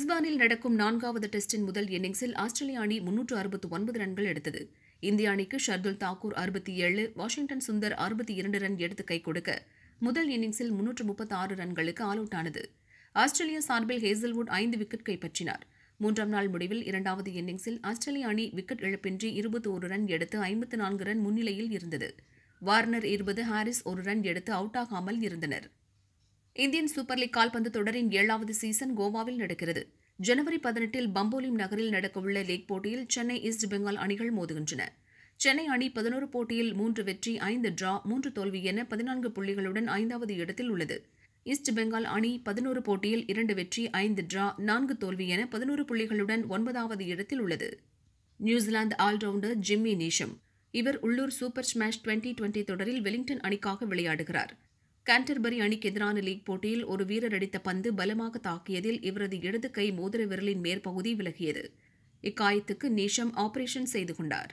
பிரிஸ்பானில் நடக்கும் நான்காவது டெஸ்டின் முதல் இன்னிங்ஸில் ஆஸ்திரேலிய அணி முன்னூற்று அறுபத்து ஒன்பது ரன்கள் எடுத்தது இந்திய அணிக்கு ஷர்துல் தாக்கூர் அறுபத்தி ஏழு வாஷிங்டன் சுந்தர் அறுபத்தி இரண்டு ரன் எடுத்து கை கொடுக்க முதல் இன்னிங்ஸில் முன்னூற்று முப்பத்தி ஆறு ரன்களுக்கு ஆல் அவுட் ஆனது ஆஸ்திரேலியா சார்பில் ஹேசல்வுட் ஐந்து விக்கெட் கைப்பற்றினார் மூன்றாம் நாள் முடிவில் இரண்டாவது இன்னிங்ஸில் ஆஸ்திரேலிய அணி விக்கெட் இழப்பின்றி இருபத்தி ஒரு ரன் எடுத்து ஐம்பத்து நான்கு ரன் முன்னிலையில் இருந்தது வார்னர் இருபது ஹாரிஸ் ஒரு ரன் எடுத்து அவுட் ஆகாமல் இருந்தனர் இந்தியன் சூப்பர் லீக் கால்பந்து தொடரின் ஏழாவது சீசன் கோவாவில் நடக்கிறது ஜனவரி பதினெட்டில் பம்போலிம் நகரில் நடக்கவுள்ள லீக் போட்டியில் சென்னை ஈஸ்ட் பெங்கால் அணிகள் மோதுகின்றன சென்னை அணி பதினோரு போட்டியில் மூன்று வெற்றி ஐந்து டிரா மூன்று தோல்வி என பதினான்கு புள்ளிகளுடன் ஐந்தாவது இடத்தில் உள்ளது ஈஸ்ட் பெங்கால் அணி பதினோரு போட்டியில் இரண்டு வெற்றி ஐந்து டிரா நான்கு தோல்வி என பதினோரு புள்ளிகளுடன் ஒன்பதாவது இடத்தில் உள்ளது நியூசிலாந்து ஆல்ரவுண்டர் ஜிம்மி நீஷம் இவர் உள்ளூர் சூப்பர் ஸ்மாஷ் டுவெண்டி டுவெண்டி தொடரில் வெலிங்டன் அணிக்காக விளையாடுகிறார் கேண்டர்பரி அணிக்கு எதிரான லீக் போட்டியில் ஒரு வீரர் அடித்த பந்து பலமாக தாக்கியதில் இவரது இடது கை மோதிர விரலின் மேற்பகுதி விலகியது இக்காயத்துக்கு நேஷம் ஆபரேஷன் செய்து கொண்டாா்